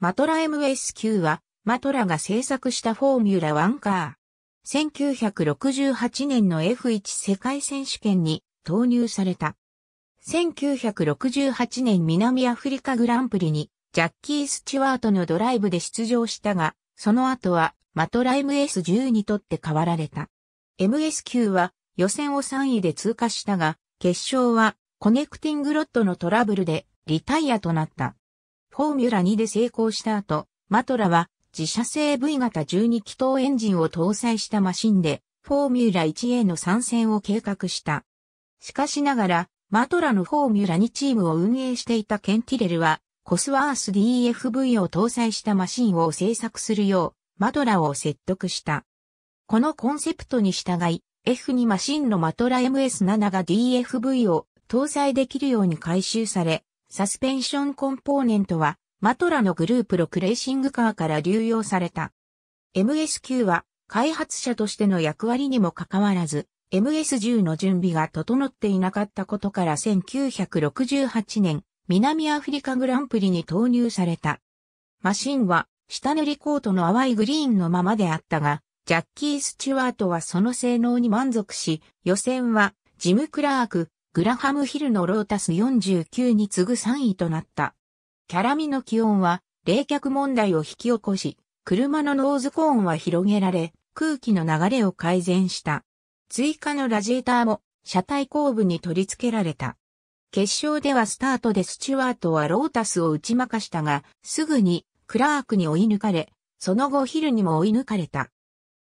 マトラ MSQ は、マトラが制作したフォーミュラ1カー。1968年の F1 世界選手権に投入された。1968年南アフリカグランプリにジャッキー・スチュワートのドライブで出場したが、その後はマトラ MS10 にとって変わられた。MS9 は予選を3位で通過したが、決勝はコネクティングロッドのトラブルでリタイアとなった。フォーミュラ2で成功した後、マトラは自社製 V 型12気筒エンジンを搭載したマシンで、フォーミュラ 1A の参戦を計画した。しかしながら、マトラのフォーミュラ2チームを運営していたケンティレルは、コスワース DFV を搭載したマシンを製作するよう、マトラを説得した。このコンセプトに従い、F2 マシンのマトラ MS7 が DFV を搭載できるように改修され、サスペンションコンポーネントは、マトラのグループ6レーシングカーから流用された。MSQ は、開発者としての役割にもかかわらず、MS10 の準備が整っていなかったことから1968年、南アフリカグランプリに投入された。マシンは、下塗りコートの淡いグリーンのままであったが、ジャッキー・スチュワートはその性能に満足し、予選は、ジム・クラーク、グラハムヒルのロータス49に次ぐ3位となった。キャラミの気温は冷却問題を引き起こし、車のノーズコーンは広げられ、空気の流れを改善した。追加のラジエーターも車体後部に取り付けられた。決勝ではスタートでスチュワートはロータスを打ち負かしたが、すぐにクラークに追い抜かれ、その後ヒルにも追い抜かれた。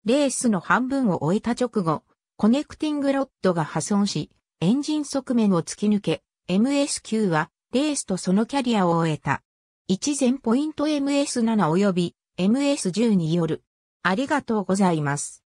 レースの半分を終えた直後、コネクティングロッドが破損し、エンジン側面を突き抜け、MSQ はレースとそのキャリアを終えた。一前ポイント MS7 及び MS10 による。ありがとうございます。